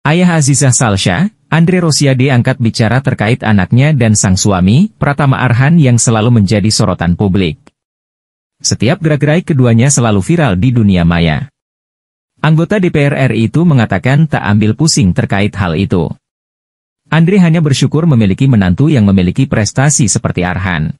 Ayah Azizah Salsha, Andre Rosiade angkat bicara terkait anaknya dan sang suami, Pratama Arhan yang selalu menjadi sorotan publik. Setiap gerak-gerik keduanya selalu viral di dunia maya. Anggota DPR RI itu mengatakan tak ambil pusing terkait hal itu. Andre hanya bersyukur memiliki menantu yang memiliki prestasi seperti Arhan.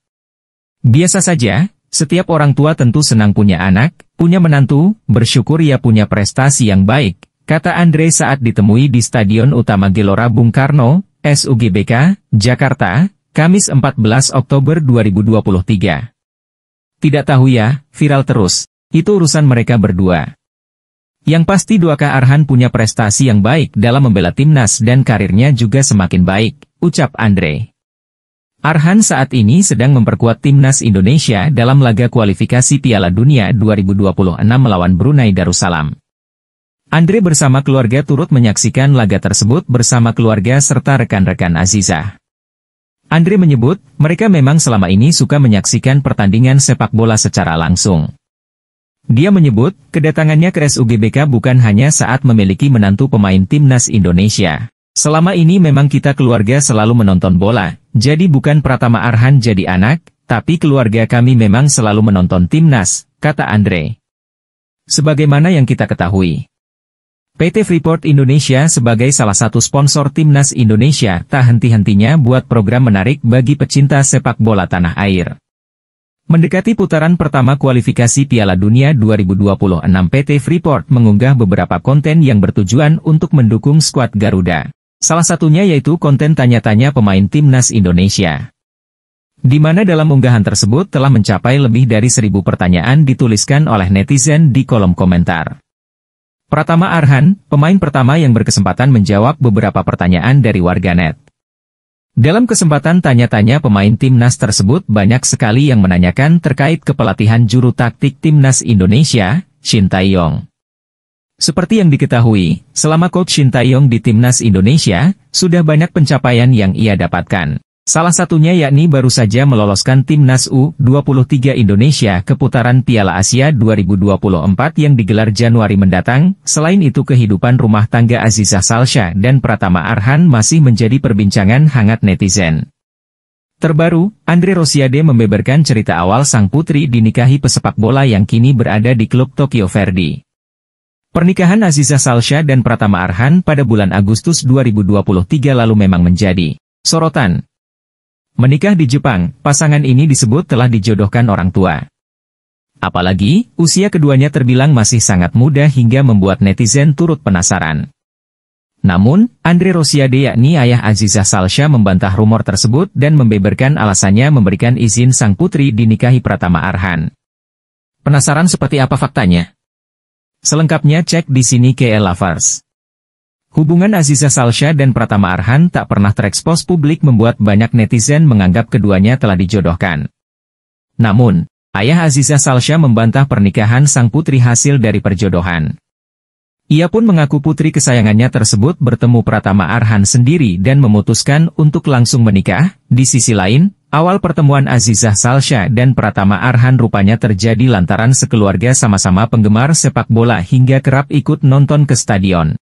Biasa saja, setiap orang tua tentu senang punya anak, punya menantu, bersyukur ia punya prestasi yang baik, kata Andre saat ditemui di Stadion Utama Gelora Bung Karno, SUGBK, Jakarta, Kamis 14 Oktober 2023. Tidak tahu ya, viral terus. Itu urusan mereka berdua. Yang pasti 2K Arhan punya prestasi yang baik dalam membela timnas dan karirnya juga semakin baik, ucap Andre. Arhan saat ini sedang memperkuat timnas Indonesia dalam laga kualifikasi Piala Dunia 2026 melawan Brunei Darussalam. Andre bersama keluarga turut menyaksikan laga tersebut bersama keluarga serta rekan-rekan Aziza. Andre menyebut, mereka memang selama ini suka menyaksikan pertandingan sepak bola secara langsung. Dia menyebut, kedatangannya ke SUGBK bukan hanya saat memiliki menantu pemain timnas Indonesia. Selama ini memang kita keluarga selalu menonton bola, jadi bukan Pratama Arhan jadi anak, tapi keluarga kami memang selalu menonton timnas, kata Andre. Sebagaimana yang kita ketahui, PT Freeport Indonesia sebagai salah satu sponsor Timnas Indonesia tak henti-hentinya buat program menarik bagi pecinta sepak bola tanah air. Mendekati putaran pertama kualifikasi Piala Dunia 2026 PT Freeport mengunggah beberapa konten yang bertujuan untuk mendukung skuad Garuda. Salah satunya yaitu konten tanya-tanya pemain Timnas Indonesia. Di mana dalam unggahan tersebut telah mencapai lebih dari seribu pertanyaan dituliskan oleh netizen di kolom komentar. Pratama Arhan, pemain pertama yang berkesempatan menjawab beberapa pertanyaan dari warganet. Dalam kesempatan tanya-tanya pemain timnas tersebut banyak sekali yang menanyakan terkait kepelatihan juru taktik timnas Indonesia, Shin Taeyong. Seperti yang diketahui, selama coach Shin Taeyong di timnas Indonesia, sudah banyak pencapaian yang ia dapatkan. Salah satunya yakni baru saja meloloskan Timnas U23 Indonesia ke putaran Piala Asia 2024 yang digelar Januari mendatang. Selain itu kehidupan rumah tangga Aziza Salsha dan Pratama Arhan masih menjadi perbincangan hangat netizen. Terbaru, Andre Rosiade membeberkan cerita awal sang putri dinikahi pesepak bola yang kini berada di klub Tokyo Verdy. Pernikahan Aziza Salsha dan Pratama Arhan pada bulan Agustus 2023 lalu memang menjadi sorotan, Menikah di Jepang, pasangan ini disebut telah dijodohkan orang tua. Apalagi, usia keduanya terbilang masih sangat muda hingga membuat netizen turut penasaran. Namun, Andre Rosiade yakni ayah Azizah Salsha membantah rumor tersebut dan membeberkan alasannya memberikan izin sang putri dinikahi Pratama Arhan. Penasaran seperti apa faktanya? Selengkapnya cek di sini KL Lovers. Hubungan Aziza Salsha dan Pratama Arhan tak pernah terekspos publik membuat banyak netizen menganggap keduanya telah dijodohkan. Namun, ayah Aziza Salsha membantah pernikahan sang putri hasil dari perjodohan. Ia pun mengaku putri kesayangannya tersebut bertemu Pratama Arhan sendiri dan memutuskan untuk langsung menikah. Di sisi lain, awal pertemuan Aziza Salsha dan Pratama Arhan rupanya terjadi lantaran sekeluarga sama-sama penggemar sepak bola hingga kerap ikut nonton ke stadion.